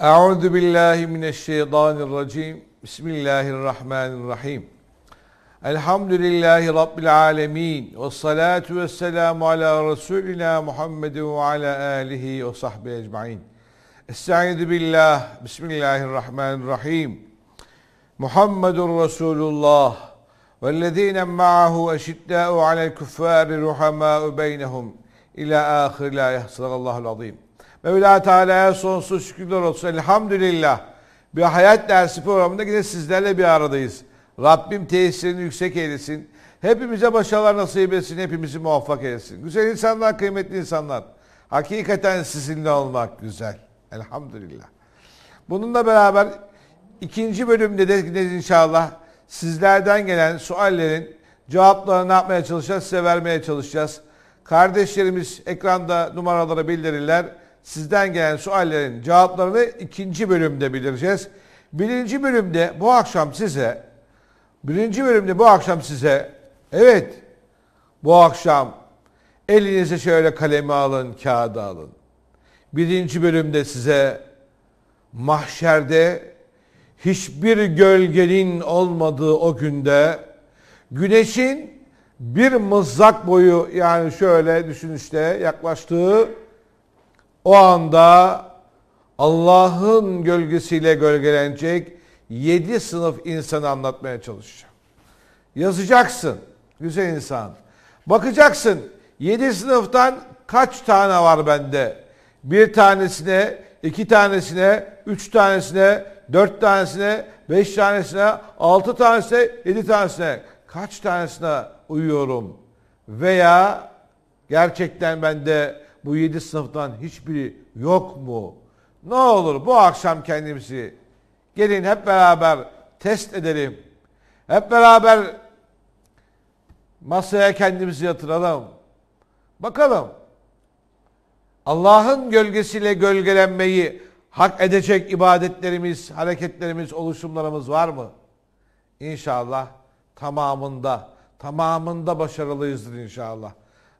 Euzu billahi mineşşeytanirracim. Bismillahirrahmanirrahim. Elhamdülillahi rabbil alamin. Ves salatu vesselamu ala resulina Muhammedin ve ala alihi ve sahbihi ecmaîn. Estaizu billah. Bismillahirrahmanirrahim. Muhammedun Resulullah vellezîne ma'ahu eşiddâ'u alel kuffâri ruhamâ'u beynehum ila âhir la yahsallallahu azîm. Mevla Teala'ya sonsuz şükürler olsun. Elhamdülillah. Bir hayat dersi programında yine sizlerle bir aradayız. Rabbim tesirini yüksek eylesin. Hepimize başarılar nasip etsin. Hepimizi muvaffak eylesin. Güzel insanlar, kıymetli insanlar. Hakikaten sizinle olmak güzel. Elhamdülillah. Bununla beraber ikinci bölümde de inşallah sizlerden gelen suallerin cevaplarını ne yapmaya çalışacağız? Size vermeye çalışacağız. Kardeşlerimiz ekranda numaralara bildirirler sizden gelen suallerin cevaplarını ikinci bölümde bildireceğiz. Birinci bölümde bu akşam size, birinci bölümde bu akşam size, evet bu akşam elinize şöyle kalemi alın, kağıda alın. Birinci bölümde size mahşerde hiçbir gölgenin olmadığı o günde güneşin bir mızrak boyu yani şöyle düşün işte yaklaştığı o anda Allah'ın gölgesiyle gölgelenecek yedi sınıf insanı anlatmaya çalışacağım. Yazacaksın güzel insan. Bakacaksın yedi sınıftan kaç tane var bende? Bir tanesine, iki tanesine, üç tanesine, dört tanesine, beş tanesine, altı tanesine, yedi tanesine. Kaç tanesine uyuyorum? Veya gerçekten bende bu yedi sınıftan hiçbiri yok mu? Ne olur bu akşam kendimizi gelin hep beraber test edelim. Hep beraber masaya kendimizi yatıralım. Bakalım Allah'ın gölgesiyle gölgelenmeyi hak edecek ibadetlerimiz, hareketlerimiz, oluşumlarımız var mı? İnşallah tamamında, tamamında başarılıyızdır inşallah.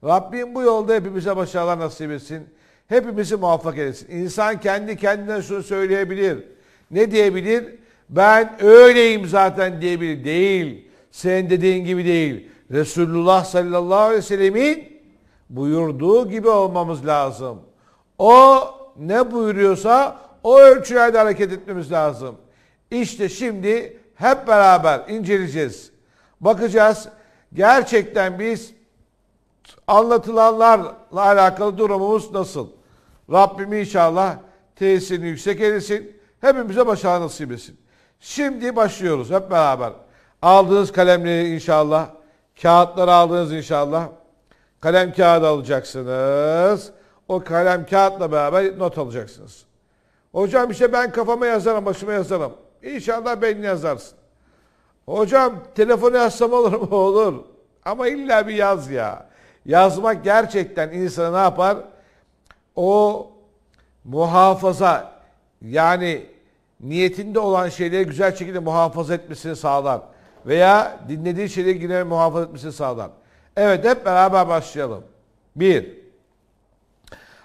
Rabbim bu yolda hepimize başarılar nasip etsin. Hepimizi muvaffak etsin. İnsan kendi kendine şunu söyleyebilir. Ne diyebilir? Ben öyleyim zaten diyebilir. Değil. Sen dediğin gibi değil. Resulullah sallallahu aleyhi ve sellemin buyurduğu gibi olmamız lazım. O ne buyuruyorsa o ölçülerde hareket etmemiz lazım. İşte şimdi hep beraber inceleyeceğiz. Bakacağız gerçekten biz anlatılanlarla alakalı durumumuz nasıl? Rabbim inşallah tesirini yüksek eylesin. Hepimize başarı nasip etsin. Şimdi başlıyoruz hep beraber. Aldığınız kalemleri inşallah, kağıtları aldığınız inşallah. Kalem kağıdı alacaksınız. O kalem kağıtla beraber not alacaksınız. Hocam işte ben kafama yazarım, başıma yazarım. İnşallah beni yazarsın. Hocam telefonu yazsam olur mu? Olur. Ama illa bir yaz ya. Yazmak gerçekten insanı ne yapar? O muhafaza yani niyetinde olan şeyleri güzel şekilde muhafaza etmesini sağlar. Veya dinlediği şeyleri yine muhafaza etmesini sağlar. Evet hep beraber başlayalım. Bir.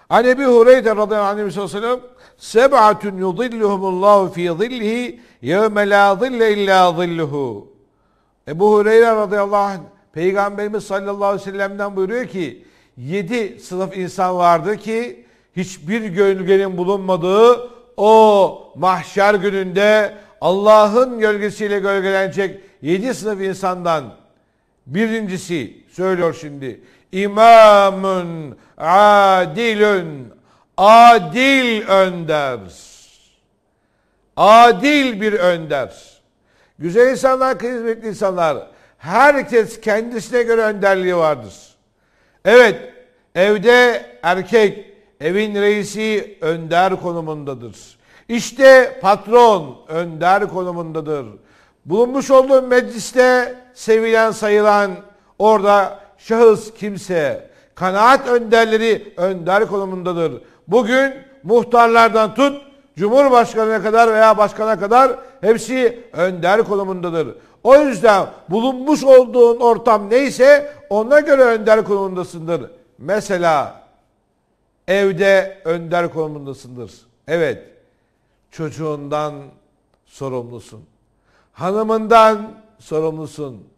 An bir Hureyde radıyallahu anh sallallahu aleyhi ve sellem Seb'atun yudilluhumullahu fi zillihi yevme la zille illa zilluhu Ebu Hureyre radıyallahu anh Peygamberimiz sallallahu aleyhi ve sellem'den buyuruyor ki yedi sınıf insan vardı ki hiçbir gölgenin bulunmadığı o mahşer gününde Allah'ın gölgesiyle gölgelenecek yedi sınıf insandan birincisi söylüyor şimdi İmamun adilun adil önder adil bir önder güzel insanlar kıymetli insanlar herkes kendisine göre önderliği vardır. Evet, evde erkek, evin reisi önder konumundadır. İşte patron önder konumundadır. Bulunmuş olduğu mecliste sevilen sayılan orada şahıs kimse kanaat önderleri önder konumundadır. Bugün muhtarlardan tut Cumhurbaşkanına kadar veya başkana kadar hepsi önder konumundadır. O yüzden bulunmuş olduğun ortam neyse ona göre önder konumundasındır. Mesela evde önder konumundasındır. Evet. Çocuğundan sorumlusun. Hanımından sorumlusun.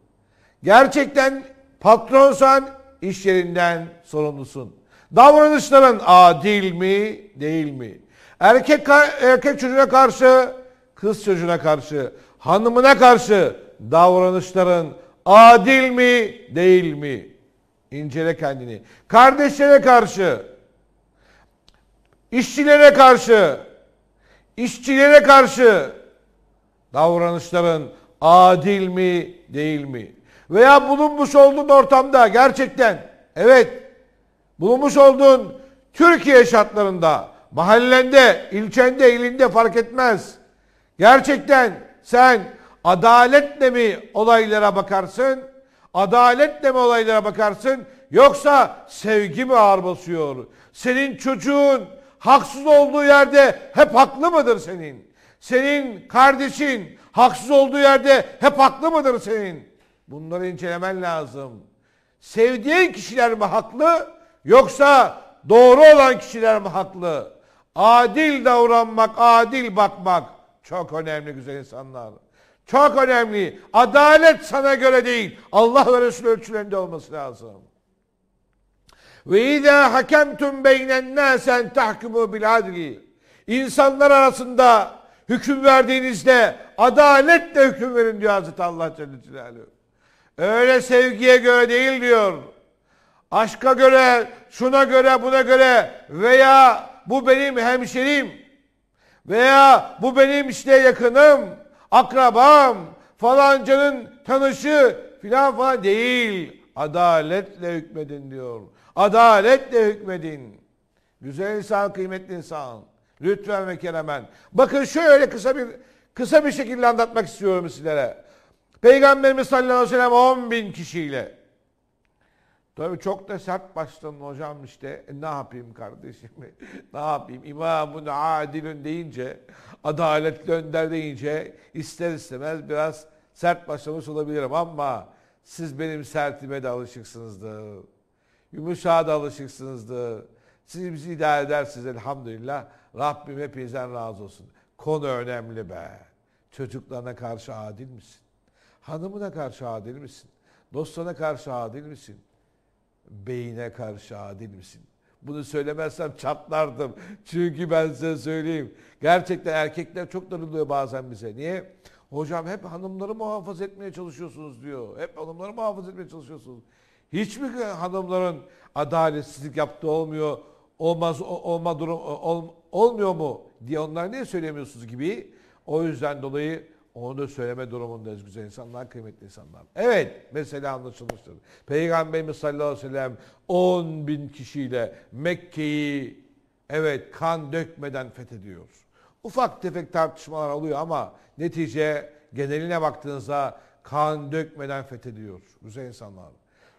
Gerçekten patronsan iş yerinden sorumlusun. Davranışların adil mi, değil mi? Erkek erkek çocuğuna karşı, kız çocuğuna karşı, hanımına karşı, davranışların adil mi değil mi? İncele kendini. Kardeşlere karşı, işçilere karşı, işçilere karşı davranışların adil mi değil mi? Veya bulunmuş olduğun ortamda gerçekten evet bulunmuş olduğun Türkiye şartlarında mahallende, ilçende, ilinde fark etmez. Gerçekten sen Adaletle mi olaylara bakarsın? Adaletle mi olaylara bakarsın? Yoksa sevgi mi ağır basıyor? Senin çocuğun haksız olduğu yerde hep haklı mıdır senin? Senin kardeşin haksız olduğu yerde hep haklı mıdır senin? Bunları incelemen lazım. Sevdiğin kişiler mi haklı yoksa doğru olan kişiler mi haklı? Adil davranmak, adil bakmak çok önemli güzel insanlar. Çok önemli. Adalet sana göre değil. Allah ve Resulü ölçülerinde olması lazım. Ve izâ hakemtum beynen nâsen tahkumu bil adli. İnsanlar arasında hüküm verdiğinizde adaletle hüküm verin diyor Hazreti Allah Celle Celaluhu. Öyle sevgiye göre değil diyor. Aşka göre, şuna göre, buna göre veya bu benim hemşerim veya bu benim işte yakınım akrabam, falancanın tanışı filan falan değil. Adaletle hükmedin diyor. Adaletle hükmedin. Güzel insan, kıymetli insan. Lütfen ve keremen. Bakın şöyle kısa bir kısa bir şekilde anlatmak istiyorum sizlere. Peygamberimiz sallallahu aleyhi ve sellem 10 bin kişiyle Tabii çok da sert başladın hocam işte. E, ne yapayım kardeşim? ne yapayım? İmamun adilün deyince, adaletli önder deyince ister istemez biraz sert başlamış olabilirim ama siz benim sertime de alışıksınızdı. Yumuşağa da alışıksınızdı. Siz bizi idare edersiniz elhamdülillah. Rabbim hepinizden razı olsun. Konu önemli be. Çocuklarına karşı adil misin? Hanımına karşı adil misin? Dostlarına karşı adil misin? beyine karşı adil misin? Bunu söylemezsem çatlardım. Çünkü ben size söyleyeyim. Gerçekten erkekler çok darılıyor bazen bize. Niye? Hocam hep hanımları muhafaza etmeye çalışıyorsunuz diyor. Hep hanımları muhafaza etmeye çalışıyorsunuz. Hiçbir hanımların adaletsizlik yaptığı olmuyor? Olmaz olma durum ol, olmuyor mu diye onlar niye söylemiyorsunuz gibi. O yüzden dolayı onu da söyleme durumundayız güzel insanlar, kıymetli insanlar. Evet, mesela anlaşılmıştır. Peygamberimiz sallallahu aleyhi ve sellem 10 bin kişiyle Mekke'yi evet kan dökmeden fethediyor. Ufak tefek tartışmalar oluyor ama netice geneline baktığınızda kan dökmeden fethediyor güzel insanlar.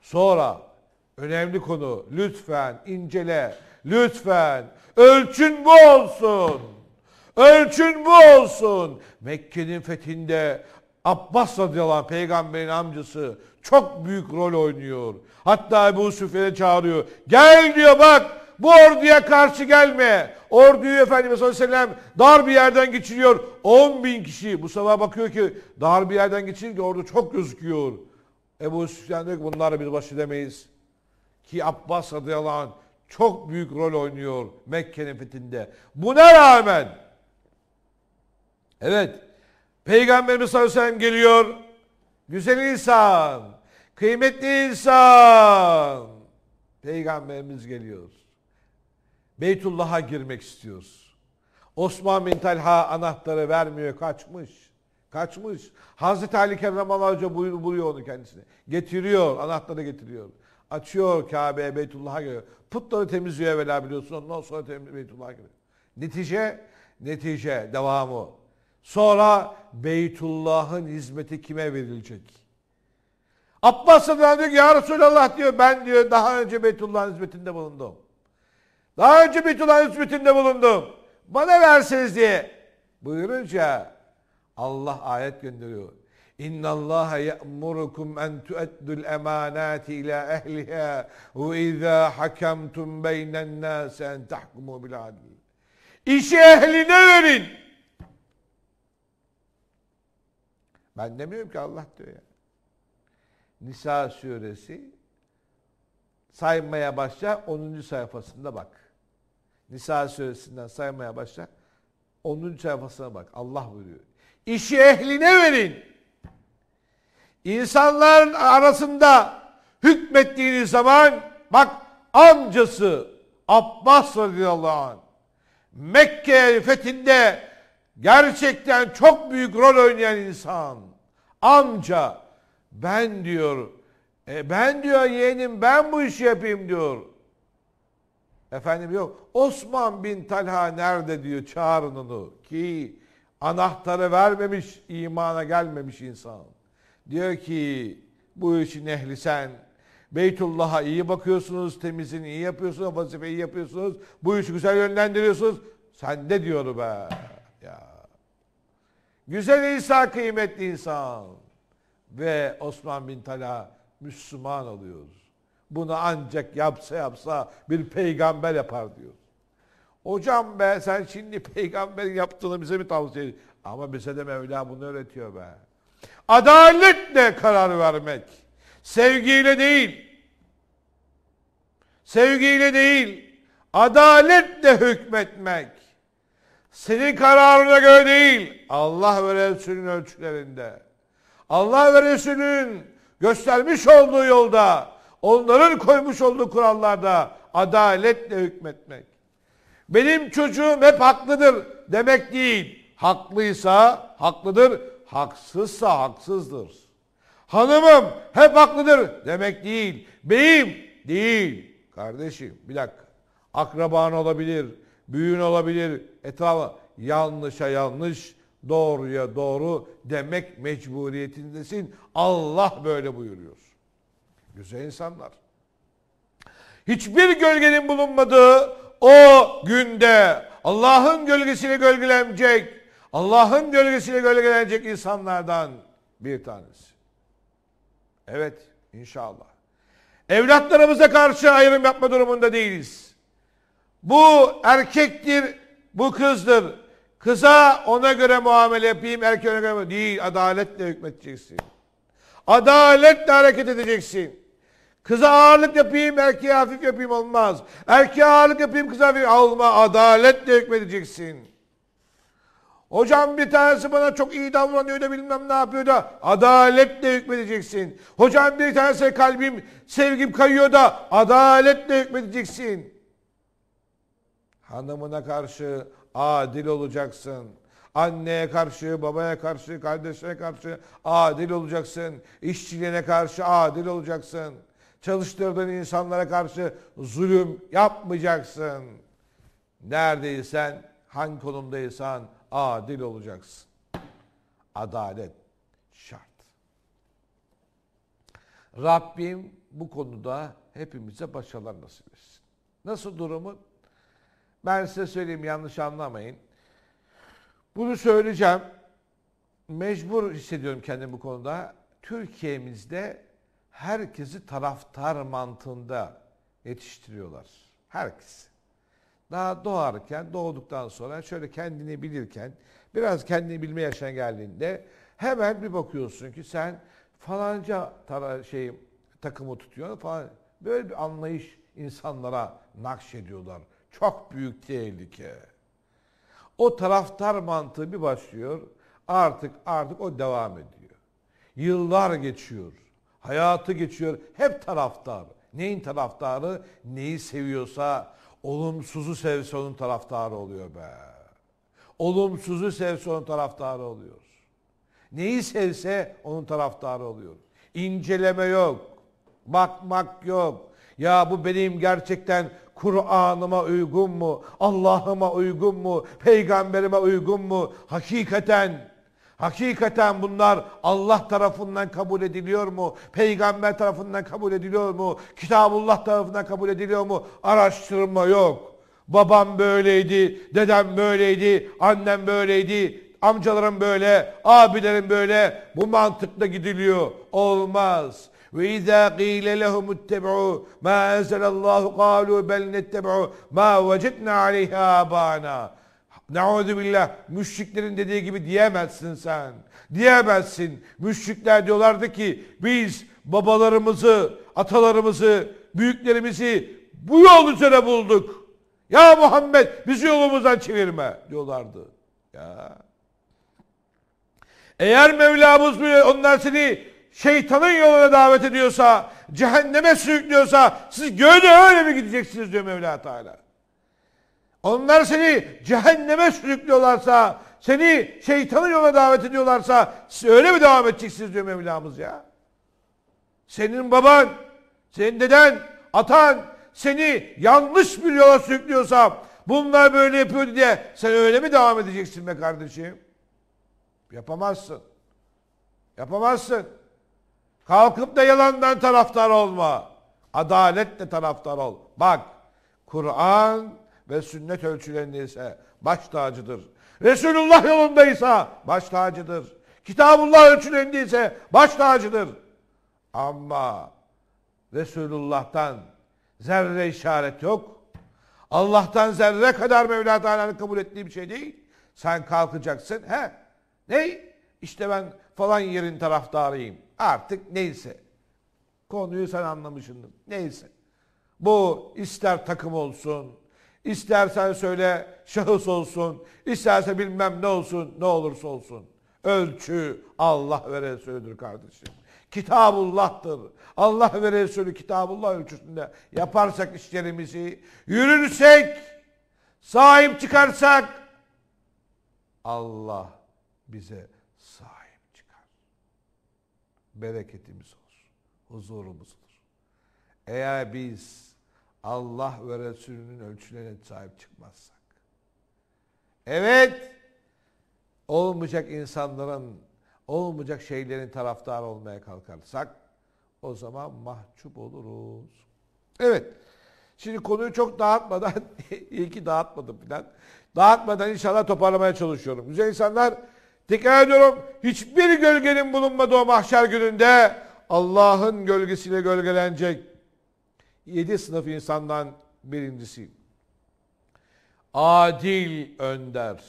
Sonra önemli konu lütfen incele, lütfen ölçün bu olsun. Ölçün bu olsun. Mekke'nin fethinde Abbas radıyallahu anh peygamberin amcası çok büyük rol oynuyor. Hatta Ebu Süfyan'ı çağırıyor. Gel diyor bak bu orduya karşı gelme. Orduyu Efendimiz Aleyhisselam dar bir yerden geçiriyor. 10 bin kişi. Bu sabah bakıyor ki dar bir yerden geçirince ordu çok gözüküyor. Ebu Süfyan diyor ki bunlarla biz baş edemeyiz. Ki Abbas radıyallahu anh çok büyük rol oynuyor Mekke'nin fethinde. Buna rağmen Evet. Peygamberimiz sallallahu aleyhi ve sellem geliyor. Güzel insan. Kıymetli insan. Peygamberimiz geliyor. Beytullah'a girmek istiyoruz. Osman bin Talha anahtarı vermiyor kaçmış. Kaçmış. Hazreti Ali Kerramallah Hoca buluyor onu kendisine. Getiriyor, anahtarı getiriyor. Açıyor Kabe'ye, Beytullah'a geliyor. Putları temizliyor evvela biliyorsun. Ondan sonra temiz Beytullah'a geliyor. Netice, netice, devamı. Sonra Beytullah'ın hizmeti kime verilecek? Abbas Radyalan diyor ki ya Resulallah diyor ben diyor daha önce Beytullah'ın hizmetinde bulundum. Daha önce Beytullah'ın hizmetinde bulundum. Bana versiniz diye buyurunca Allah ayet gönderiyor. İnna Allah ya'murukum en tu'addul emanati ila ehliha ve iza hakamtum beyne'n nas en tahkumu bil adl. İşi ehline verin. Ben demiyorum ki Allah diyor yani. Nisa suresi saymaya başla 10. sayfasında bak. Nisa suresinden saymaya başla 10. sayfasına bak. Allah buyuruyor. İşi ehline verin. İnsanların arasında hükmettiğiniz zaman bak amcası Abbas radıyallahu anh Mekke fethinde gerçekten çok büyük rol oynayan insan. Amca ben diyor e ben diyor yeğenim ben bu işi yapayım diyor. Efendim yok Osman bin Talha nerede diyor çağırın onu ki anahtarı vermemiş imana gelmemiş insan. Diyor ki bu işi nehli sen Beytullah'a iyi bakıyorsunuz, temizini iyi yapıyorsunuz, vazifeyi yapıyorsunuz, bu işi güzel yönlendiriyorsunuz. Sen de diyor be. Güzel insan kıymetli insan. Ve Osman bin Talha Müslüman oluyoruz. Bunu ancak yapsa yapsa bir peygamber yapar diyor. Hocam be sen şimdi peygamberin yaptığını bize mi tavsiye ediyorsun? Ama bize de Mevla bunu öğretiyor be. Adaletle karar vermek. Sevgiyle değil. Sevgiyle değil. Adaletle hükmetmek. Senin kararına göre değil. Allah ve Resulünün ölçülerinde. Allah ve Resulünün göstermiş olduğu yolda, onların koymuş olduğu kurallarda adaletle hükmetmek. Benim çocuğum hep haklıdır demek değil. Haklıysa haklıdır, haksızsa haksızdır. Hanımım hep haklıdır demek değil. Beyim değil. Kardeşim bir dakika. Akraban olabilir büyüğün olabilir. Etraf yanlışa yanlış, doğruya doğru demek mecburiyetindesin. Allah böyle buyuruyor. Güzel insanlar. Hiçbir gölgenin bulunmadığı o günde Allah'ın gölgesini gölgelenecek, Allah'ın gölgesini gölgelenecek insanlardan bir tanesi. Evet, inşallah. Evlatlarımıza karşı ayrım yapma durumunda değiliz. Bu erkektir, bu kızdır. Kıza ona göre muamele yapayım, erkeğe ona göre Değil, adaletle hükmeteceksin. Adaletle hareket edeceksin. Kıza ağırlık yapayım, erkeğe hafif yapayım olmaz. Erkeğe ağırlık yapayım, kıza hafif alma. Adaletle hükmedeceksin. Hocam bir tanesi bana çok iyi davranıyor da bilmem ne yapıyor da adaletle hükmedeceksin. Hocam bir tanesi kalbim, sevgim kayıyor da adaletle hükmedeceksin. Hanımına karşı adil olacaksın. Anneye karşı, babaya karşı, kardeşine karşı adil olacaksın. İşçiliğine karşı adil olacaksın. Çalıştırdığın insanlara karşı zulüm yapmayacaksın. Neredeysen, hangi konumdaysan adil olacaksın. Adalet şart. Rabbim bu konuda hepimize başarılar nasip etsin. Nasıl durumu? Ben size söyleyeyim yanlış anlamayın. Bunu söyleyeceğim. Mecbur hissediyorum kendimi bu konuda. Türkiye'mizde herkesi taraftar mantığında yetiştiriyorlar. Herkesi. Daha doğarken, doğduktan sonra şöyle kendini bilirken, biraz kendini bilme yaşına geldiğinde hemen bir bakıyorsun ki sen falanca tara şey takımı tutuyorsun falan. Böyle bir anlayış insanlara nakşediyorlar. Çok büyük tehlike. O taraftar mantığı bir başlıyor. Artık artık o devam ediyor. Yıllar geçiyor. Hayatı geçiyor. Hep taraftar. Neyin taraftarı? Neyi seviyorsa olumsuzu sevse onun taraftarı oluyor be. Olumsuzu sevse onun taraftarı oluyor. Neyi sevse onun taraftarı oluyor. İnceleme yok. Bakmak yok. Ya bu benim gerçekten Kur'an'ıma uygun mu? Allah'ıma uygun mu? Peygamberime uygun mu? Hakikaten Hakikaten bunlar Allah tarafından kabul ediliyor mu? Peygamber tarafından kabul ediliyor mu? Kitabullah tarafından kabul ediliyor mu? Araştırma yok. Babam böyleydi, dedem böyleydi, annem böyleydi, amcalarım böyle, abilerim böyle. Bu mantıkla gidiliyor. Olmaz. وإذا قيل لهم اتبعوا ما أنزل الله قالوا بل نتبع ما وجدنا عليه آبانا Nauzu billah müşriklerin dediği gibi diyemezsin sen. Diyemezsin. Müşrikler diyorlardı ki biz babalarımızı, atalarımızı, büyüklerimizi bu yol üzere bulduk. Ya Muhammed bizi yolumuzdan çevirme diyorlardı. Ya. Eğer Mevlamız onlar seni şeytanın yoluna davet ediyorsa, cehenneme sürüklüyorsa siz göğde öyle mi gideceksiniz diyor Mevla Teala. Onlar seni cehenneme sürüklüyorlarsa, seni şeytanın yoluna davet ediyorlarsa siz öyle mi devam edeceksiniz diyor Mevlamız ya. Senin baban, senin deden, atan seni yanlış bir yola sürüklüyorsa bunlar böyle yapıyor diye sen öyle mi devam edeceksin be kardeşim? Yapamazsın. Yapamazsın. Kalkıp da yalandan taraftar olma. Adaletle taraftar ol. Bak Kur'an ve sünnet ölçülerindeyse baş tacıdır. Resulullah yolundaysa baş tacıdır. Kitabullah ölçülerindeyse baş tacıdır. Ama Resulullah'tan zerre işaret yok. Allah'tan zerre kadar Mevla Teala'nın kabul ettiği bir şey değil. Sen kalkacaksın. He. Ne? İşte ben falan yerin taraftarıyım. Artık neyse. Konuyu sen anlamışsındır. Neyse. Bu ister takım olsun, istersen söyle şahıs olsun, isterse bilmem ne olsun, ne olursa olsun. Ölçü Allah ve Resulüdür kardeşim. Kitabullah'tır. Allah ve Resulü kitabullah ölçüsünde yaparsak işlerimizi, yürürsek, sahip çıkarsak Allah bize bereketimiz olur. Huzurumuz olur. Eğer biz Allah ve Resulünün ölçülerine sahip çıkmazsak. Evet, olmayacak insanların, olmayacak şeylerin taraftar olmaya kalkarsak o zaman mahcup oluruz. Evet, şimdi konuyu çok dağıtmadan, iyi ki dağıtmadım falan. Dağıtmadan inşallah toparlamaya çalışıyorum. Güzel insanlar, Dikkat ediyorum hiçbir gölgenin bulunmadığı o mahşer gününde Allah'ın gölgesiyle gölgelenecek yedi sınıf insandan birincisi. Adil önder.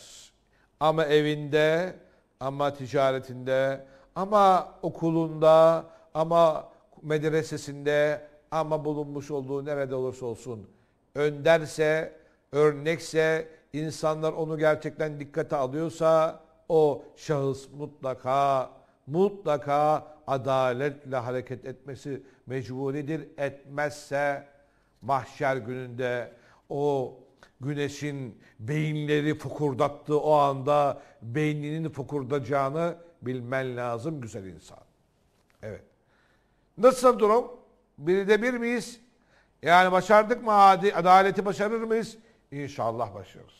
Ama evinde, ama ticaretinde, ama okulunda, ama medresesinde, ama bulunmuş olduğu nerede olursa olsun önderse, örnekse, insanlar onu gerçekten dikkate alıyorsa o şahıs mutlaka mutlaka adaletle hareket etmesi mecburidir. Etmezse mahşer gününde o güneşin beyinleri fokurdattığı o anda beyninin fokurdacağını bilmen lazım güzel insan. Evet. Nasıl durum? Biri de bir miyiz? Yani başardık mı adi, adaleti başarır mıyız? İnşallah başarırız.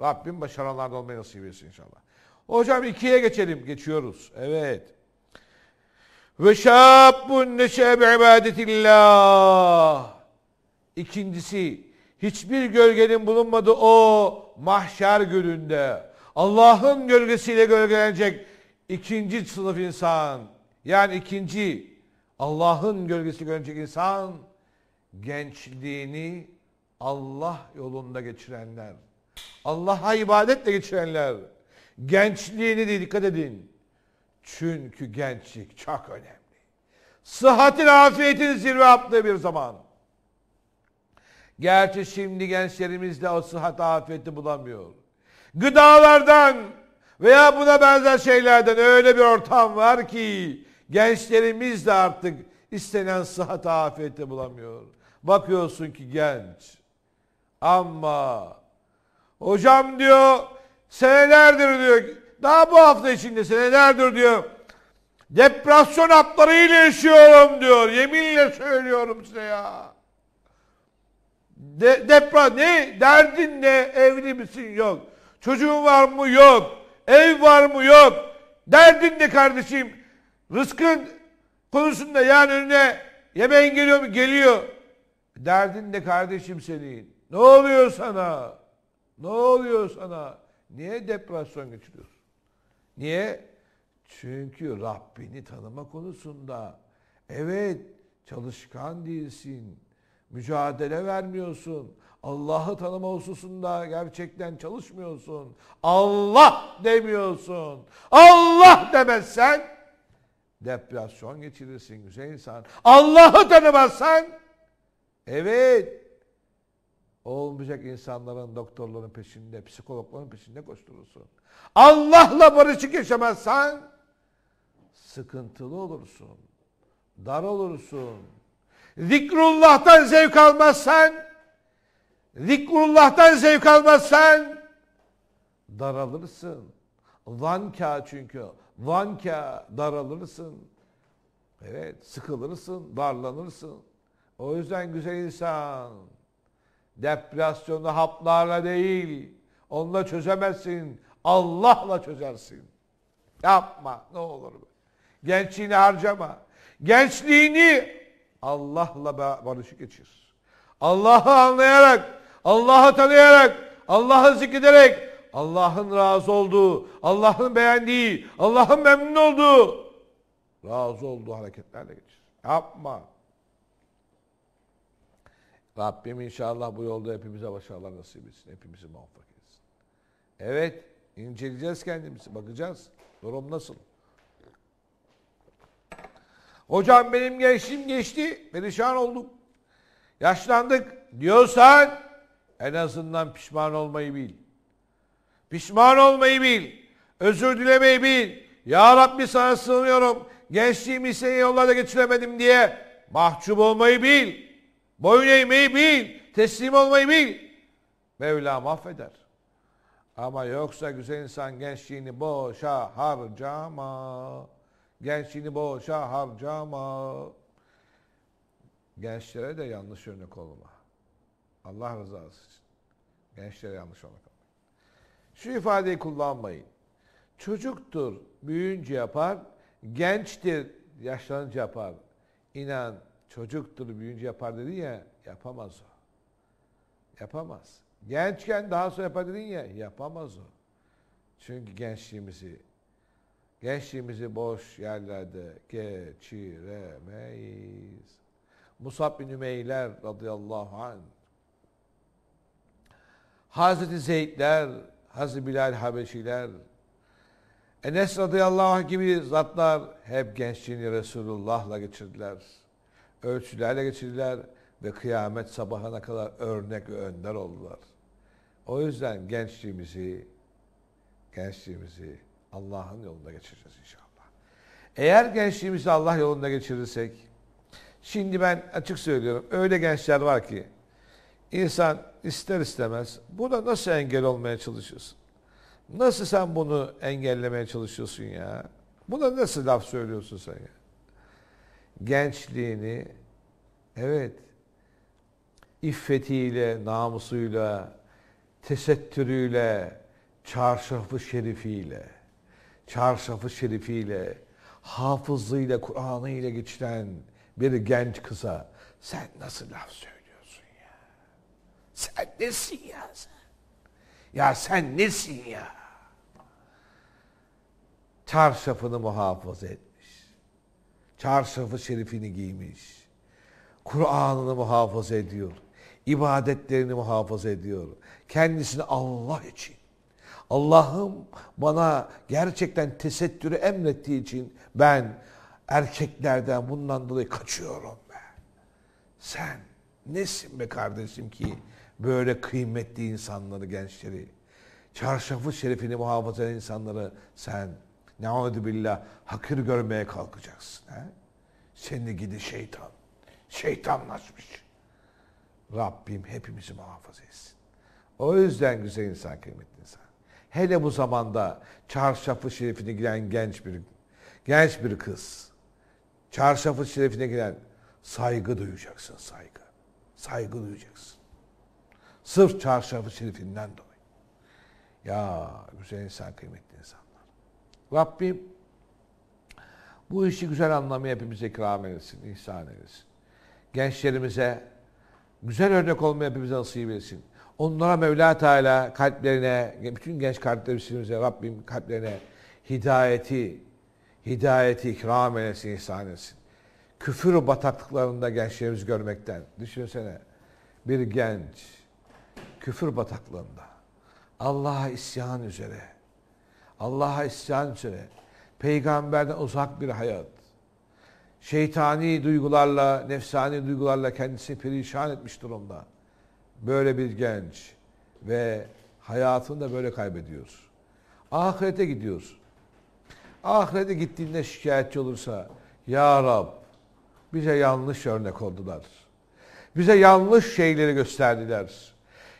Rabbim başaranlardan olmayı nasip etsin inşallah. Hocam ikiye geçelim. Geçiyoruz. Evet. Ve şabbun neşe bi ibadetillah. İkincisi hiçbir gölgenin bulunmadığı o mahşer gününde Allah'ın gölgesiyle gölgelenecek ikinci sınıf insan yani ikinci Allah'ın gölgesi gölgelenecek insan gençliğini Allah yolunda geçirenler. Allah'a ibadetle geçirenler. Gençliğini de dikkat edin. Çünkü gençlik çok önemli. Sıhhatin afiyetin zirve yaptığı bir zaman. Gerçi şimdi gençlerimiz de o sıhhat afiyeti bulamıyor. Gıdalardan veya buna benzer şeylerden öyle bir ortam var ki gençlerimiz de artık istenen sıhhat afiyeti bulamıyor. Bakıyorsun ki genç. Ama hocam diyor senelerdir diyor. Daha bu hafta içinde senelerdir diyor. Depresyon haplarıyla yaşıyorum diyor. Yeminle söylüyorum size ya. De, depra ne? Derdin ne? Evli misin? Yok. Çocuğun var mı? Yok. Ev var mı? Yok. Derdin ne kardeşim? Rızkın konusunda yani önüne yemeğin geliyor mu? Geliyor. Derdin ne kardeşim senin? Ne oluyor sana? Ne oluyor sana? Niye depresyon geçiriyorsun? Niye? Çünkü Rabbini tanıma konusunda evet çalışkan değilsin. Mücadele vermiyorsun. Allah'ı tanıma hususunda gerçekten çalışmıyorsun. Allah demiyorsun. Allah demezsen depresyon geçirirsin güzel insan. Allah'ı tanımazsan evet Olmayacak insanların, doktorların peşinde, psikologların peşinde koşturursun. Allah'la barışık yaşamazsan sıkıntılı olursun. Dar olursun. Zikrullah'tan zevk almazsan zikrullah'tan zevk almazsan daralırsın. Vanka çünkü. Vanka daralırsın. Evet sıkılırsın, darlanırsın. O yüzden güzel insan Depresyonu haplarla değil. Onunla çözemezsin. Allah'la çözersin. Yapma ne olur. Be. Gençliğini harcama. Gençliğini Allah'la barışık geçir. Allah'ı anlayarak, Allah'ı tanıyarak, Allah'ı zikrederek, Allah'ın razı olduğu, Allah'ın beğendiği, Allah'ın memnun olduğu, razı olduğu hareketlerle geçir. Yapma. Rabbim inşallah bu yolda hepimize başarılar nasip etsin. Hepimizi muvaffak etsin. Evet, inceleyeceğiz kendimizi, bakacağız. Durum nasıl? Hocam benim gençliğim geçti, perişan olduk, Yaşlandık diyorsan en azından pişman olmayı bil. Pişman olmayı bil. Özür dilemeyi bil. Ya Rabbi sana sığınıyorum. Gençliğimi senin yollarda geçiremedim diye mahcup olmayı bil. Boyun eğmeyi bil. Teslim olmayı bil. Mevla mahveder. Ama yoksa güzel insan gençliğini boşa harcama. Gençliğini boşa harcama. Gençlere de yanlış örnek olma. Allah rızası için. Gençlere yanlış örnek olma. Şu ifadeyi kullanmayın. Çocuktur, büyüyünce yapar. Gençtir, yaşlanınca yapar. İnan Çocuktur büyüyünce yapar dedin ya yapamaz o. Yapamaz. Gençken daha sonra yapar dedin ya yapamaz o. Çünkü gençliğimizi gençliğimizi boş yerlerde geçiremeyiz. Musab bin Ümeyler radıyallahu anh Hazreti Zeydler, Hazreti Bilal Habeşiler, Enes radıyallahu anh gibi zatlar hep gençliğini Resulullah'la geçirdiler ölçülerle geçirdiler ve kıyamet sabahına kadar örnek ve önder oldular. O yüzden gençliğimizi gençliğimizi Allah'ın yolunda geçireceğiz inşallah. Eğer gençliğimizi Allah yolunda geçirirsek şimdi ben açık söylüyorum öyle gençler var ki insan ister istemez buna nasıl engel olmaya çalışıyorsun? Nasıl sen bunu engellemeye çalışıyorsun ya? Buna nasıl laf söylüyorsun sen ya? gençliğini evet iffetiyle, namusuyla, tesettürüyle, çarşafı şerifiyle, çarşafı şerifiyle, hafızlığıyla, Kur'an'ıyla geçinen bir genç kıza sen nasıl laf söylüyorsun ya? Sen nesin ya sen? Ya sen nesin ya? Çarşafını muhafaza et. Çarşafı şerifini giymiş. Kur'an'ını muhafaza ediyor. İbadetlerini muhafaza ediyor. Kendisini Allah için. Allah'ım bana gerçekten tesettürü emrettiği için ben erkeklerden bundan dolayı kaçıyorum be. Sen nesin be kardeşim ki böyle kıymetli insanları, gençleri, çarşafı şerifini muhafaza eden insanları sen Neaudu billah hakir görmeye kalkacaksın. He? Seni gidi şeytan. Şeytanlaşmış. Rabbim hepimizi muhafaza etsin. O yüzden güzel insan, kıymetli insan. Hele bu zamanda çarşafı şerifine giren genç bir genç bir kız. Çarşafı şerifine giren saygı duyacaksın saygı. Saygı duyacaksın. Sırf çarşafı şerifinden dolayı. Ya güzel insan kıymetli Rabbim bu işi güzel anlamı hepimize ikram eylesin, ihsan eylesin. Gençlerimize güzel örnek olmayı hepimize nasip eylesin. Onlara Mevla Teala kalplerine, bütün genç kardeşlerimize Rabbim kalplerine hidayeti, hidayeti ikram eylesin, ihsan eylesin. Küfür bataklıklarında gençlerimiz görmekten. Düşünsene bir genç küfür bataklığında Allah'a isyan üzere Allah'a isyan süre, peygamberden uzak bir hayat, şeytani duygularla, nefsani duygularla kendisini perişan etmiş durumda. Böyle bir genç ve hayatını da böyle kaybediyor. Ahirete gidiyor. Ahirete gittiğinde şikayetçi olursa, Ya Rab, bize yanlış örnek oldular. Bize yanlış şeyleri gösterdiler.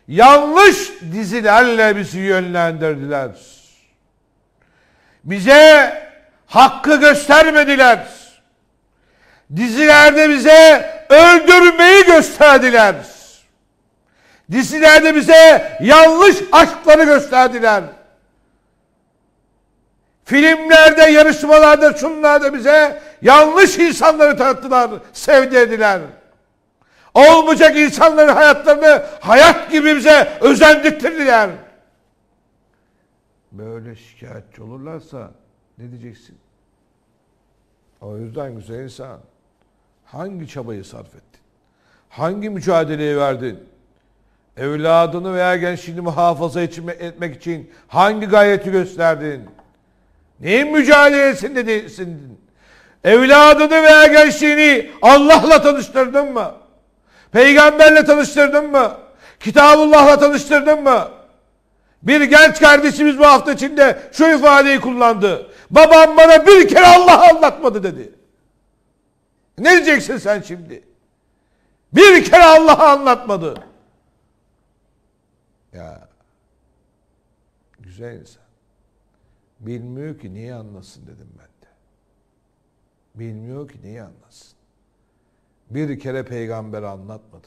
Yanlış dizilerle bizi yönlendirdiler.'' Bize hakkı göstermediler. Dizilerde bize öldürmeyi gösterdiler. Dizilerde bize yanlış aşkları gösterdiler. Filmlerde, yarışmalarda, şunlarda bize yanlış insanları tanıttılar, sevdirdiler. Olmayacak insanların hayatlarını hayat gibi bize özendirttirdiler böyle şikayetçi olurlarsa ne diyeceksin? O yüzden güzel insan hangi çabayı sarf ettin? Hangi mücadeleyi verdin? Evladını veya gençliğini muhafaza etmek için hangi gayreti gösterdin? Neyin mücadelesinde değilsin? Evladını veya gençliğini Allah'la tanıştırdın mı? Peygamberle tanıştırdın mı? Kitabullah'la tanıştırdın mı? Bir genç kardeşimiz bu hafta içinde şu ifadeyi kullandı. Babam bana bir kere Allah anlatmadı dedi. Ne diyeceksin sen şimdi? Bir kere Allah anlatmadı. Ya güzel insan. Bilmiyor ki niye anlasın dedim ben de. Bilmiyor ki niye anlasın. Bir kere peygamber anlatmadı.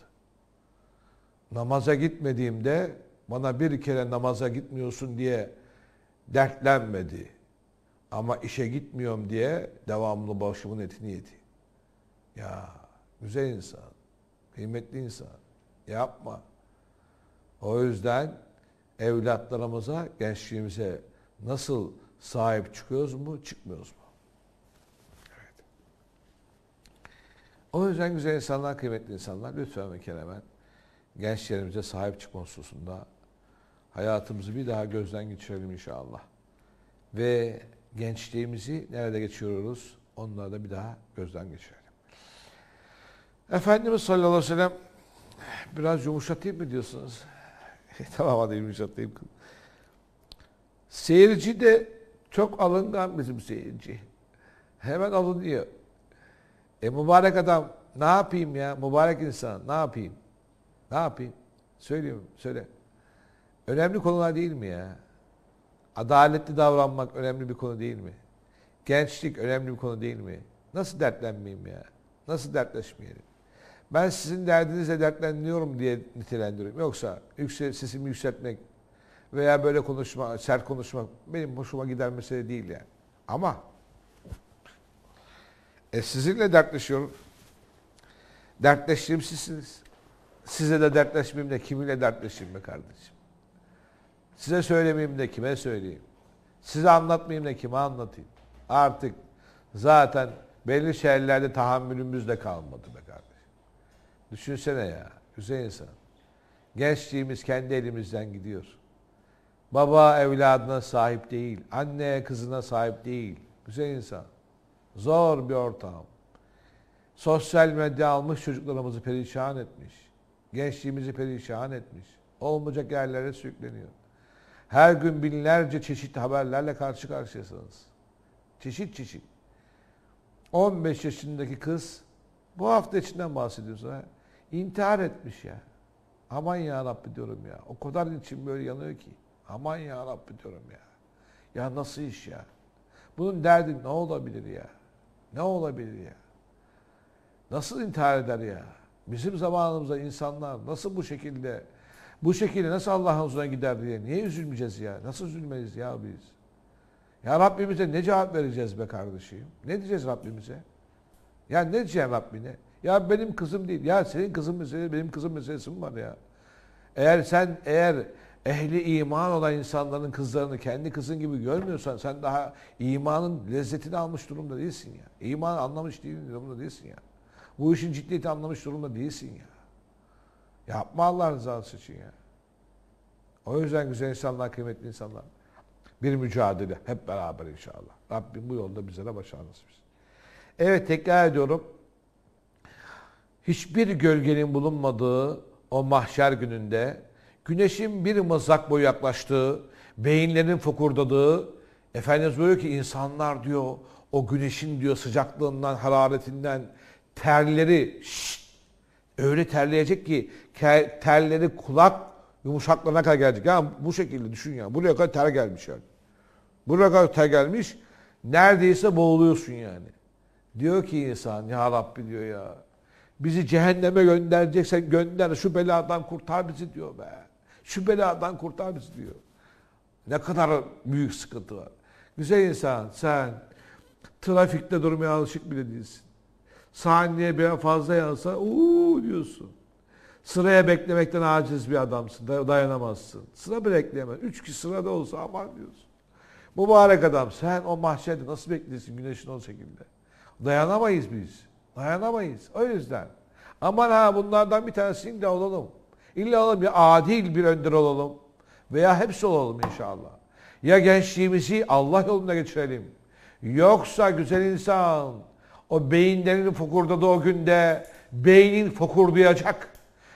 Namaza gitmediğimde bana bir kere namaza gitmiyorsun diye dertlenmedi. Ama işe gitmiyorum diye devamlı başımın etini yedi. Ya güzel insan, kıymetli insan. Yapma. O yüzden evlatlarımıza, gençliğimize nasıl sahip çıkıyoruz mu, çıkmıyoruz mu? Evet. O yüzden güzel insanlar, kıymetli insanlar lütfen ve keremen gençlerimize sahip çıkma hususunda hayatımızı bir daha gözden geçirelim inşallah. Ve gençliğimizi nerede geçiyoruz onları da bir daha gözden geçirelim. Efendimiz sallallahu aleyhi ve sellem biraz yumuşatayım mı diyorsunuz? tamam hadi yumuşatayım. Seyirci de çok alıngan bizim seyirci. Hemen alınıyor. E mübarek adam ne yapayım ya? Mübarek insan ne yapayım? Ne yapayım? Söyleyeyim, söyle. Önemli konular değil mi ya? Adaletli davranmak önemli bir konu değil mi? Gençlik önemli bir konu değil mi? Nasıl dertlenmeyeyim ya? Nasıl dertleşmeyelim? Ben sizin derdinizle dertleniyorum diye nitelendiriyorum. Yoksa yüksel, sesimi yükseltmek veya böyle konuşma, sert konuşmak benim hoşuma giden mesele değil yani. Ama e sizinle dertleşiyorum. Dertleştiğim sizsiniz. Size de dertleşmeyeyim de kiminle dertleşeyim be kardeşim? Size söylemeyeyim de kime söyleyeyim? Size anlatmayayım da kime anlatayım? Artık zaten belli şehirlerde tahammülümüz de kalmadı be kardeşim. Düşünsene ya güzel insan. Gençliğimiz kendi elimizden gidiyor. Baba evladına sahip değil, anne kızına sahip değil. Güzel insan. Zor bir ortam. Sosyal medya almış çocuklarımızı perişan etmiş. Gençliğimizi perişan etmiş. Olmayacak yerlere sürükleniyor. Her gün binlerce çeşit haberlerle karşı karşıyasınız. Çeşit çeşit. 15 yaşındaki kız bu hafta içinden bahsediyoruz Ha? İntihar etmiş ya. Aman ya Rabbi diyorum ya. O kadar için böyle yanıyor ki. Aman ya Rabbi diyorum ya. Ya nasıl iş ya? Bunun derdi ne olabilir ya? Ne olabilir ya? Nasıl intihar eder ya? Bizim zamanımızda insanlar nasıl bu şekilde bu şekilde nasıl Allah'ın huzuruna gider diye niye üzülmeyeceğiz ya? Nasıl üzülmeyiz ya biz? Ya Rabbimize ne cevap vereceğiz be kardeşim? Ne diyeceğiz Rabbimize? Ya ne diyeceğim Rabbine? Ya benim kızım değil. Ya senin kızın meselesi, benim kızım meselesi mi var ya? Eğer sen eğer ehli iman olan insanların kızlarını kendi kızın gibi görmüyorsan sen daha imanın lezzetini almış durumda değilsin ya. İman anlamış değil, durumda değilsin ya. Bu işin ciddiyeti anlamış durumda değilsin ya. Yapma Allah rızası için ya. O yüzden güzel insanlar, kıymetli insanlar. Bir mücadele hep beraber inşallah. Rabbim bu yolda bize de başarı nasip Evet tekrar ediyorum. Hiçbir gölgenin bulunmadığı o mahşer gününde güneşin bir mızrak boyu yaklaştığı, beyinlerin fokurdadığı, Efendimiz diyor ki insanlar diyor o güneşin diyor sıcaklığından, hararetinden terleri şşt, öyle terleyecek ki terleri kulak yumuşaklığına kadar gelecek. ya. bu şekilde düşün ya. Buraya kadar ter gelmiş yani. Buraya kadar ter gelmiş. Neredeyse boğuluyorsun yani. Diyor ki insan ya Rabbi diyor ya. Bizi cehenneme göndereceksen gönder. Şu beladan kurtar bizi diyor be. Şu beladan kurtar bizi diyor. Ne kadar büyük sıkıntı var. Güzel insan sen trafikte durmaya alışık bile değilsin. Saniye biraz fazla yansa uuu diyorsun. Sıraya beklemekten aciz bir adamsın. Dayanamazsın. Sıra bekleyemez. Üç kişi sırada olsa aman diyorsun. Mübarek adam sen o mahşerde nasıl beklersin güneşin o şekilde? Dayanamayız biz. Dayanamayız. O yüzden. Aman ha bunlardan bir tanesini de olalım. İlla olalım ya adil bir önder olalım. Veya hepsi olalım inşallah. Ya gençliğimizi Allah yolunda geçirelim. Yoksa güzel insan o beyinlerini fokurdadı o günde. Beynin fokurdayacak.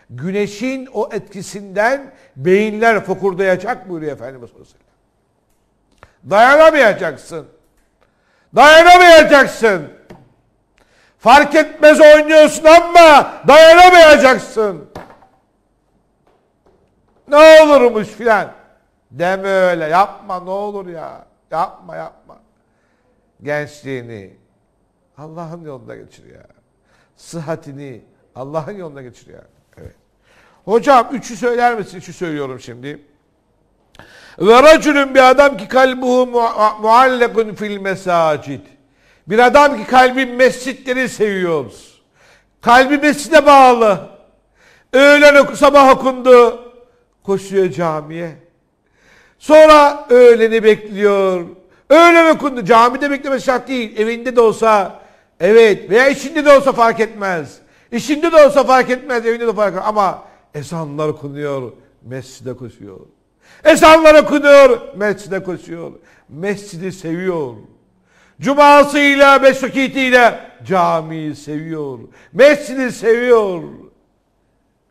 Güneşin o etkisinden beyinler fokurdayacak buyuruyor Efendimiz Aleyhisselam. Dayanamayacaksın. Dayanamayacaksın. Fark etmez oynuyorsun ama dayanamayacaksın. Ne olurmuş filan. Deme öyle. Yapma ne olur ya. Yapma yapma. Gençliğini, Allah'ın yolunda geçiriyor. ya. Sıhhatini Allah'ın yolunda geçiriyor. Evet. Hocam üçü söyler misin? Üçü söylüyorum şimdi. Ve racülün bir adam ki kalbuhu muallekun fil mesacid. Bir adam ki kalbi mescitleri seviyoruz. Kalbi mescide bağlı. Öğlen oku, sabah okundu. Koşuyor camiye. Sonra öğleni bekliyor. Öğlen okundu. Camide bekleme şart değil. Evinde de olsa Evet veya içinde de olsa fark etmez. İçinde de olsa fark etmez, evinde de fark etmez. Ama ezanlar okunuyor, mescide koşuyor. Ezanlar okunuyor, mescide koşuyor. Mescidi seviyor. Cumasıyla, beşikitiyle camiyi seviyor. Mescidi seviyor.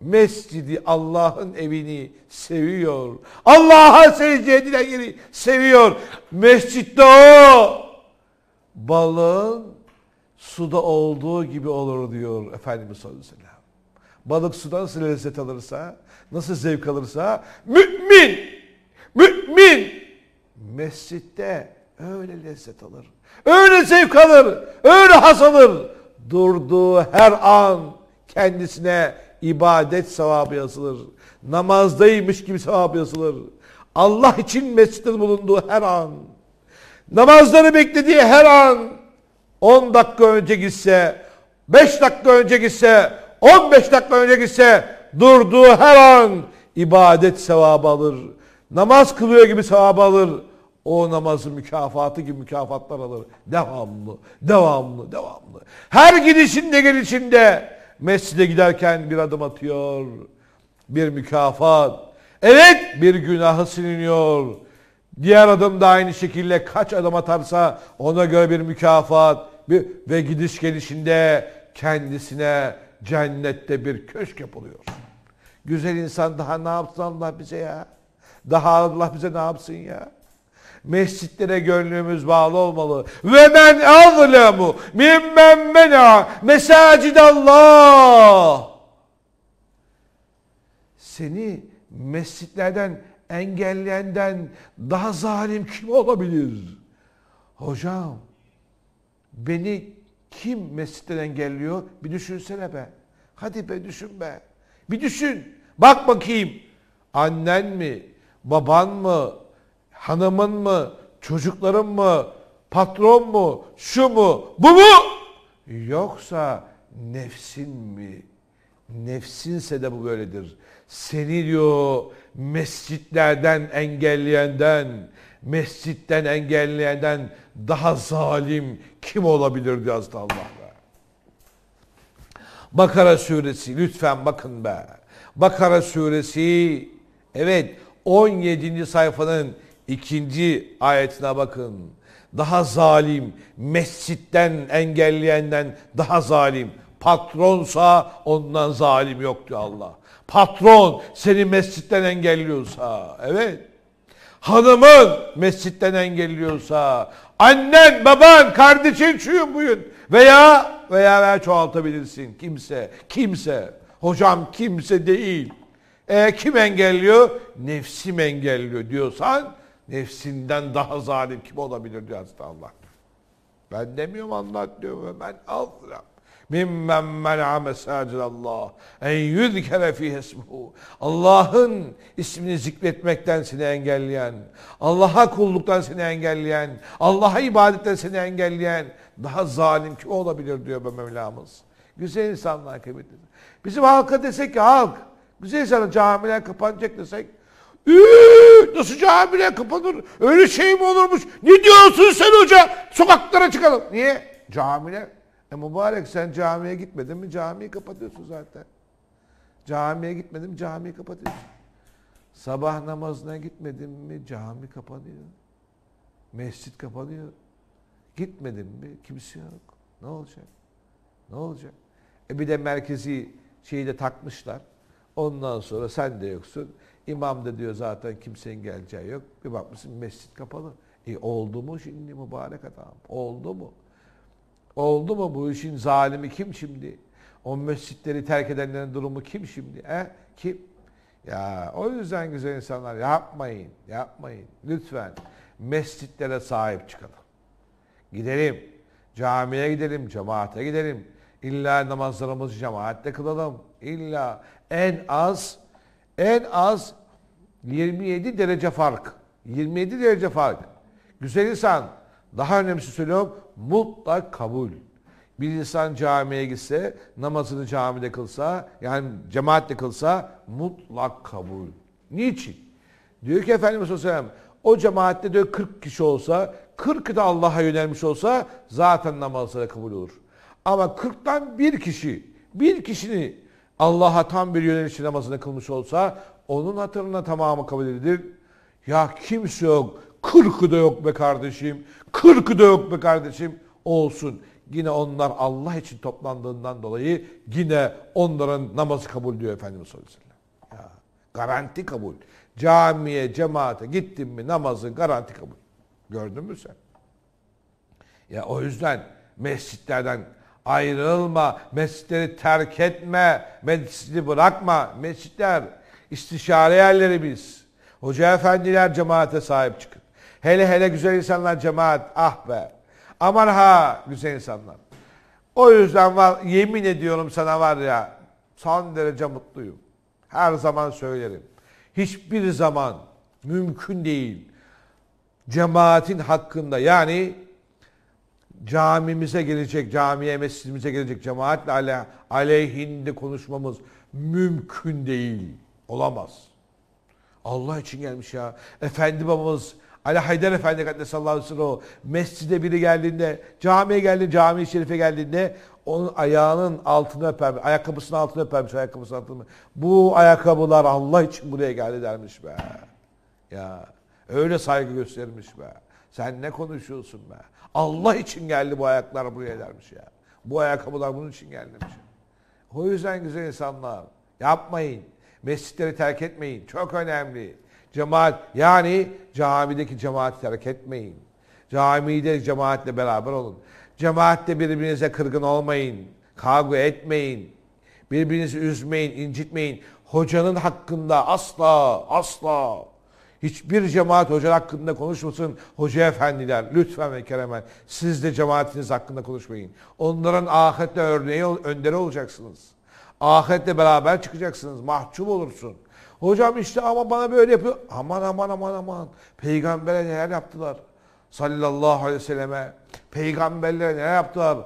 Mescidi Allah'ın evini seviyor. Allah'a secde edilen yeri seviyor. Mescitte o balığın suda olduğu gibi olur diyor Efendimiz sallallahu aleyhi ve sellem. Balık sudan nasıl lezzet alırsa, nasıl zevk alırsa mümin, mümin mescitte öyle lezzet alır. Öyle zevk alır, öyle haz alır. Durduğu her an kendisine ibadet sevabı yazılır. Namazdaymış gibi sevabı yazılır. Allah için mescitte bulunduğu her an, namazları beklediği her an, 10 dakika önce gitse, 5 dakika önce gitse, 15 dakika önce gitse durduğu her an ibadet sevabı alır. Namaz kılıyor gibi sevap alır. O namazın mükafatı gibi mükafatlar alır. Devamlı, devamlı, devamlı. Her gidişinde gelişinde mescide giderken bir adım atıyor. Bir mükafat. Evet bir günahı siliniyor. Diğer adım da aynı şekilde kaç adım atarsa ona göre bir mükafat ve gidiş gelişinde kendisine cennette bir köşk yapılıyor. Güzel insan daha ne yapsın Allah bize ya? Daha Allah bize ne yapsın ya? Mescitlere gönlümüz bağlı olmalı. Ve men azlemu mimmen mena Allah. Seni mescitlerden engelleyenden daha zalim kim olabilir? Hocam Beni kim mescitten engelliyor? Bir düşünsene be. Hadi be düşün be. Bir düşün. Bak bakayım. Annen mi? Baban mı? Hanımın mı? Çocukların mı? Patron mu? Şu mu? Bu mu? Yoksa nefsin mi? Nefsinse de bu böyledir. Seni diyor mescitlerden engelleyenden, mescitten engelleyenden daha zalim kim olabilir diyor Hazreti Allah be. Bakara suresi lütfen bakın be. Bakara suresi evet 17. sayfanın ikinci ayetine bakın. Daha zalim, mescitten engelleyenden daha zalim. Patronsa ondan zalim yok diyor Allah. Patron seni mescitten engelliyorsa evet hanımın mescitten engelliyorsa, annen, baban, kardeşin, şuyun buyun veya veya veya çoğaltabilirsin. Kimse, kimse, hocam kimse değil. E, kim engelliyor? Nefsim engelliyor diyorsan nefsinden daha zalim kim olabilir diyor Hazreti Allah. Ben demiyorum anlat diyor. Ben Allah. Mimmen men'a mesacirallah. En yüzkere fi ismuhu. Allah'ın ismini zikretmekten seni engelleyen, Allah'a kulluktan seni engelleyen, Allah'a ibadetten seni engelleyen daha zalim ki olabilir diyor be Mevlamız. Güzel insanlar kıymetli. Bizim halka desek ki halk, güzel insanlar camiler kapanacak desek, nasıl camiler kapanır? Öyle şey mi olurmuş? Ne diyorsun sen hoca? Sokaklara çıkalım. Niye? Camiler e mübarek sen camiye gitmedin mi camiyi kapatıyorsun zaten. Camiye gitmedin mi camiyi kapatıyorsun. Sabah namazına gitmedin mi cami kapanıyor. Mescit kapanıyor. Gitmedin mi kimse yok. Ne olacak? Ne olacak? E bir de merkezi şeyi de takmışlar. Ondan sonra sen de yoksun. İmam da diyor zaten kimsenin geleceği yok. Bir bakmışsın mescit kapalı. E oldu mu şimdi mübarek adam? Oldu mu? Oldu mu bu işin zalimi kim şimdi? O mescitleri terk edenlerin durumu kim şimdi? E? Kim? Ya o yüzden güzel insanlar yapmayın, yapmayın. Lütfen mescitlere sahip çıkalım. Gidelim, camiye gidelim, cemaate gidelim. İlla namazlarımızı cemaatte kılalım. İlla en az, en az 27 derece fark. 27 derece fark. Güzel insan daha önemlisi söylüyorum mutlak kabul. Bir insan camiye gitse, namazını camide kılsa, yani cemaatle kılsa mutlak kabul. Niçin? Diyor ki Efendimiz Aleyhisselam o cemaatte diyor 40 kişi olsa, 40'ı da Allah'a yönelmiş olsa zaten namazlara kabul olur. Ama 40'tan bir kişi, bir kişini Allah'a tam bir yönelişi namazını kılmış olsa onun hatırına tamamı kabul edilir. Ya kimse yok Kırkı da yok be kardeşim. Kırkı da yok be kardeşim. Olsun. Yine onlar Allah için toplandığından dolayı yine onların namazı kabul diyor Efendimiz sallallahu aleyhi ve sellem. Ya, garanti kabul. Camiye, cemaate gittin mi namazın garanti kabul. Gördün mü sen? Ya o yüzden mescitlerden ayrılma, mescitleri terk etme, mescidi bırakma. Mescitler istişare yerleri biz. Hoca efendiler cemaate sahip çıkın. Hele hele güzel insanlar cemaat. Ah be. Aman ha güzel insanlar. O yüzden var, yemin ediyorum sana var ya son derece mutluyum. Her zaman söylerim. Hiçbir zaman mümkün değil cemaatin hakkında yani camimize gelecek, camiye, mescidimize gelecek cemaatle ale, aleyhinde konuşmamız mümkün değil. Olamaz. Allah için gelmiş ya. Efendi babamız Ali Haydar Efendi Katlesallahu aleyhi ve sellem mescide biri geldiğinde, camiye geldiğinde, cami-i şerife geldiğinde onun ayağının altını öpermiş, ayakkabısının altını öpermiş, ayakkabısının altını Bu ayakkabılar Allah için buraya geldi dermiş be. Ya öyle saygı göstermiş be. Sen ne konuşuyorsun be? Allah için geldi bu ayaklar buraya dermiş ya. Bu ayakkabılar bunun için geldi O yüzden güzel insanlar yapmayın. Mescitleri terk etmeyin. Çok önemli. Cemaat yani camideki cemaati terk etmeyin. Camide cemaatle beraber olun. Cemaatte birbirinize kırgın olmayın. Kavga etmeyin. Birbirinizi üzmeyin, incitmeyin. Hocanın hakkında asla, asla hiçbir cemaat hoca hakkında konuşmasın. Hoca efendiler lütfen ve keremen siz de cemaatiniz hakkında konuşmayın. Onların ahirette örneği önderi olacaksınız. Ahirette beraber çıkacaksınız. Mahcup olursun. Hocam işte ama bana böyle yapıyor. Aman aman aman aman. Peygamber'e neler yaptılar. Sallallahu aleyhi ve selleme. Peygamberlere neler yaptılar.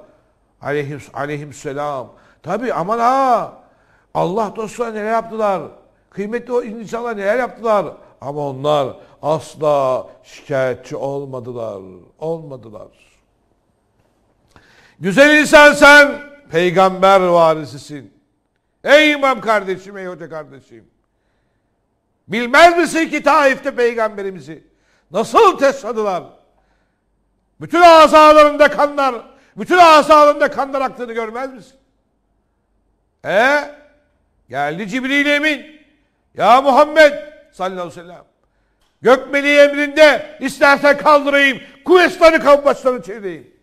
Aleyhim, aleyhisselam. Tabi aman ha. Allah dostlarına neler yaptılar. Kıymetli o insanlar neler yaptılar. Ama onlar asla şikayetçi olmadılar. Olmadılar. Güzel insan sen peygamber varisisin. Ey imam kardeşim, ey hoca kardeşim. Bilmez misin ki Taif'te peygamberimizi? Nasıl tesladılar? Bütün azalarında kanlar, bütün azalarında kanlar aktığını görmez misin? E geldi Cibril Emin. Ya Muhammed sallallahu aleyhi ve sellem. Gökmeli emrinde istersen kaldırayım. Kuvvetlerini kav başlarına çevireyim.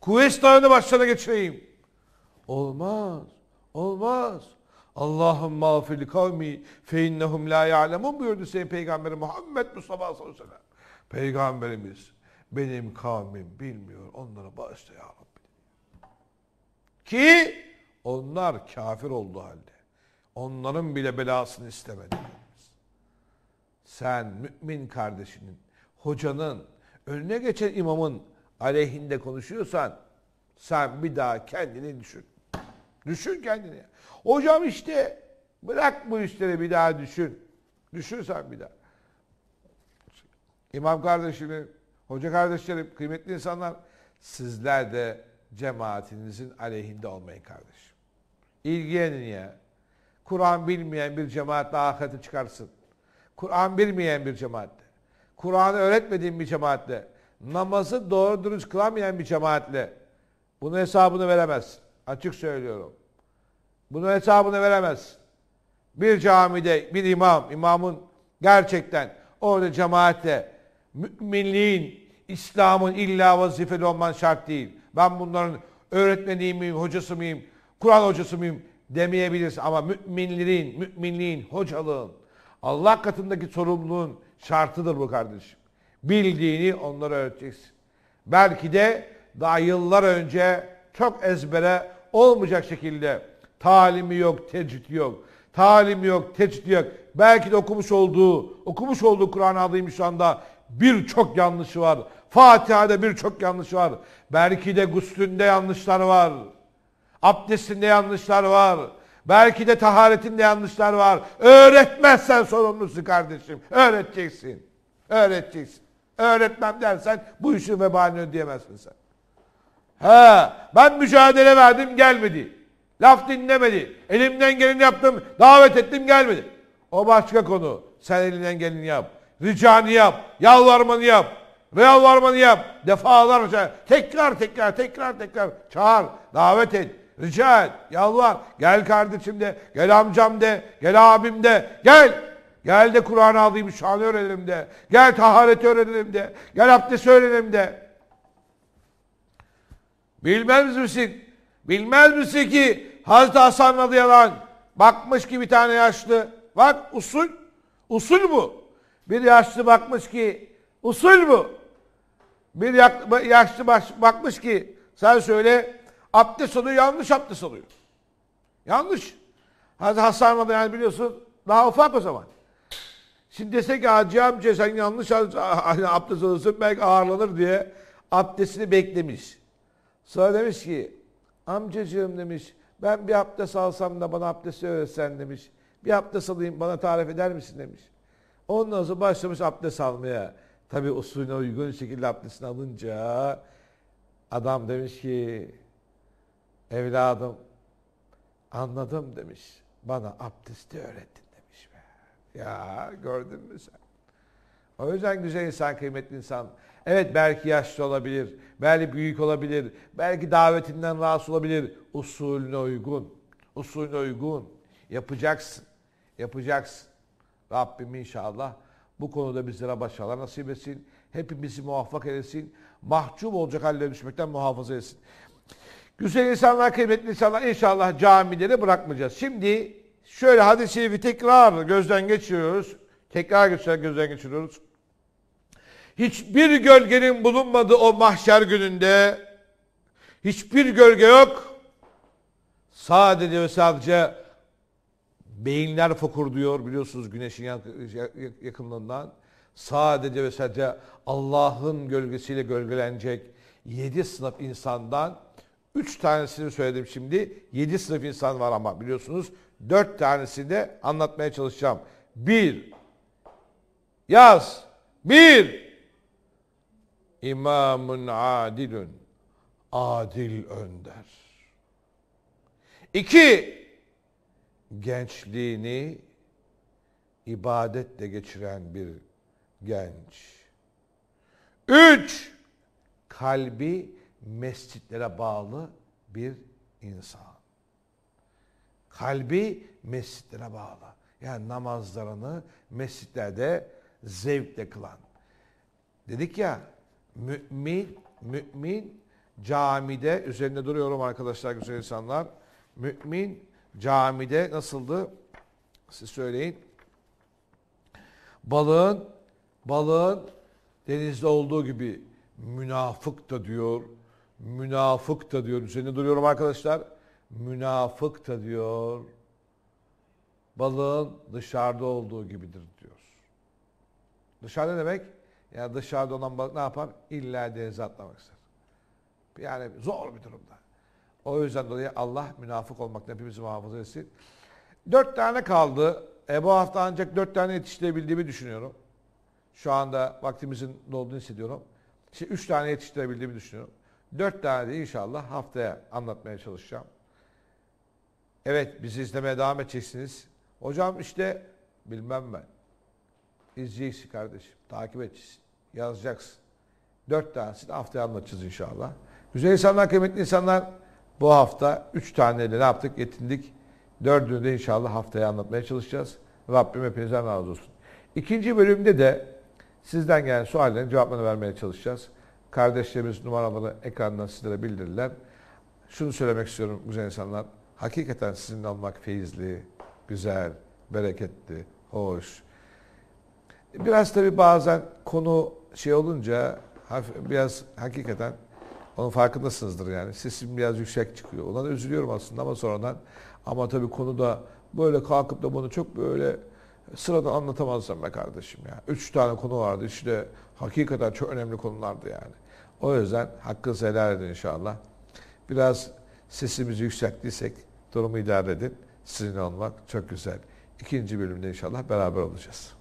Kuvvetlerini başlarına geçireyim. Olmaz. Olmaz. Allah'ım mağfir kavmi fe innehum la ya'lemun buyurdu Sayın Peygamberi Muhammed Mustafa sallallahu aleyhi ve sellem. Peygamberimiz benim kavmim bilmiyor onlara bağışla ya Rabbi. Ki onlar kafir oldu halde. Onların bile belasını istemedi. Sen mümin kardeşinin, hocanın, önüne geçen imamın aleyhinde konuşuyorsan sen bir daha kendini düşün. Düşün kendini. Hocam işte bırak bu işleri bir daha düşün. Düşün sen bir daha. İmam kardeşlerim, hoca kardeşlerim, kıymetli insanlar sizler de cemaatinizin aleyhinde olmayın kardeşim. İlgilenin ya. Kur'an bilmeyen bir cemaatle ahirete çıkarsın. Kur'an bilmeyen bir cemaatle. Kur'an'ı öğretmediğin bir cemaatle. Namazı doğru dürüst kılamayan bir cemaatle. Bunun hesabını veremezsin. Açık söylüyorum. Bunun hesabını veremezsin. Bir camide bir imam, imamın gerçekten orada cemaatle müminliğin, İslam'ın illa vazifeli olman şart değil. Ben bunların öğretmeniyim miyim, hocası mıyım, Kur'an hocası mıyım demeyebilirsin. Ama müminlerin, müminliğin, hocalığın, Allah katındaki sorumluluğun şartıdır bu kardeşim. Bildiğini onlara öğreteceksin. Belki de daha yıllar önce çok ezbere olmayacak şekilde talimi yok, tecrit yok. Talim yok, tecrit yok. Belki de okumuş olduğu, okumuş olduğu Kur'an-ı Azim şu anda birçok yanlışı var. Fatiha'da birçok yanlış var. Belki de guslünde yanlışlar var. Abdestinde yanlışlar var. Belki de taharetinde yanlışlar var. Öğretmezsen sorumlusun kardeşim. Öğreteceksin. Öğreteceksin. Öğretmem dersen bu işin vebalini ödeyemezsin sen. He, ben mücadele verdim gelmedi. Laf dinlemedi. Elimden geleni yaptım. Davet ettim gelmedi. O başka konu. Sen elinden geleni yap. Ricanı yap. Yalvarmanı yap. Yalvarmanı yap. Defalarca. Tekrar tekrar tekrar tekrar. Çağır. Davet et. Rica et. Yalvar. Gel kardeşim de. Gel amcam de. Gel abim de. Gel. Gel de Kur'an-ı Azimüşşan'ı öğrenelim de. Gel tahareti öğrenelim de. Gel abdesti öğrenelim de. Bilmez misin? Bilmez misin ki Hazreti Hasan radıyallahu anh bakmış ki bir tane yaşlı. Bak usul. Usul bu. Bir yaşlı bakmış ki usul bu. Bir yaşlı bakmış ki sen söyle abdest alıyor yanlış abdest alıyor. Yanlış. Hazreti Hasan radıyallahu yani biliyorsun daha ufak o zaman. Şimdi dese ki Hacı amca sen yanlış hani abdest alırsın belki ağırlanır diye abdestini beklemiş. Sonra demiş ki amcacığım demiş ben bir abdest alsam da bana abdesti öğretsen demiş. Bir abdest alayım bana tarif eder misin demiş. Ondan sonra başlamış abdest almaya. Tabi usulüne uygun şekilde abdestini alınca adam demiş ki evladım anladım demiş. Bana abdesti öğrettin demiş. Be. Ya gördün mü sen? O yüzden güzel insan, kıymetli insan. Evet belki yaşlı olabilir, belki büyük olabilir, belki davetinden rahatsız olabilir. Usulüne uygun, usulüne uygun yapacaksın, yapacaksın. Rabbim inşallah bu konuda bizlere başarılar nasip etsin. Hepimizi muvaffak etsin, Mahcup olacak hallere düşmekten muhafaza etsin. Güzel insanlar, kıymetli insanlar inşallah camileri bırakmayacağız. Şimdi şöyle hadisi bir tekrar gözden geçiriyoruz. Tekrar gözden geçiriyoruz hiçbir gölgenin bulunmadığı o mahşer gününde hiçbir gölge yok. Sadece ve sadece beyinler fokur diyor biliyorsunuz güneşin yakınlığından. Sadece ve sadece Allah'ın gölgesiyle gölgelenecek yedi sınıf insandan üç tanesini söyledim şimdi. Yedi sınıf insan var ama biliyorsunuz dört tanesini de anlatmaya çalışacağım. Bir, yaz. Bir, İmamun adilün. Adil önder. İki, gençliğini ibadetle geçiren bir genç. Üç, kalbi mescitlere bağlı bir insan. Kalbi mescitlere bağlı. Yani namazlarını mescitlerde zevkle kılan. Dedik ya mümin, mümin camide, üzerinde duruyorum arkadaşlar güzel insanlar. Mümin camide nasıldı? Siz söyleyin. Balığın, balığın denizde olduğu gibi münafık da diyor. Münafık da diyor. Üzerinde duruyorum arkadaşlar. Münafık da diyor. Balığın dışarıda olduğu gibidir diyor. Dışarıda demek? Yani dışarıda olan balık ne yapar? İlla denize atlamak ister. Yani zor bir durumda. O yüzden dolayı Allah münafık olmaktan hepimizi muhafaza etsin. Dört tane kaldı. E, bu hafta ancak dört tane yetiştirebildiğimi düşünüyorum. Şu anda vaktimizin dolduğunu hissediyorum. Şimdi üç tane yetiştirebildiğimi düşünüyorum. Dört tane de inşallah haftaya anlatmaya çalışacağım. Evet bizi izlemeye devam edeceksiniz. Hocam işte bilmem ben. İzleyeceksin kardeşim. Takip edeceksin yazacaksın. Dört tanesini haftaya anlatacağız inşallah. Güzel insanlar, kıymetli insanlar bu hafta üç taneyle ne yaptık? Yetindik. Dördünü de inşallah haftaya anlatmaya çalışacağız. Rabbim hepinizden razı olsun. İkinci bölümde de sizden gelen suallerin cevaplarını vermeye çalışacağız. Kardeşlerimiz numaraları ekrandan sizlere bildirirler. Şunu söylemek istiyorum güzel insanlar. Hakikaten sizinle olmak feyizli, güzel, bereketli, hoş. Biraz tabi bazen konu şey olunca biraz hakikaten onun farkındasınızdır yani. Sesim biraz yüksek çıkıyor. Ona da üzülüyorum aslında ama sonradan ama tabii konuda böyle kalkıp da bunu çok böyle sıradan anlatamazsam be kardeşim ya. Üç tane konu vardı işte hakikaten çok önemli konulardı yani. O yüzden hakkınızı helal edin inşallah. Biraz sesimizi yükselttiysek durumu idare edin. Sizin olmak çok güzel. İkinci bölümde inşallah beraber olacağız.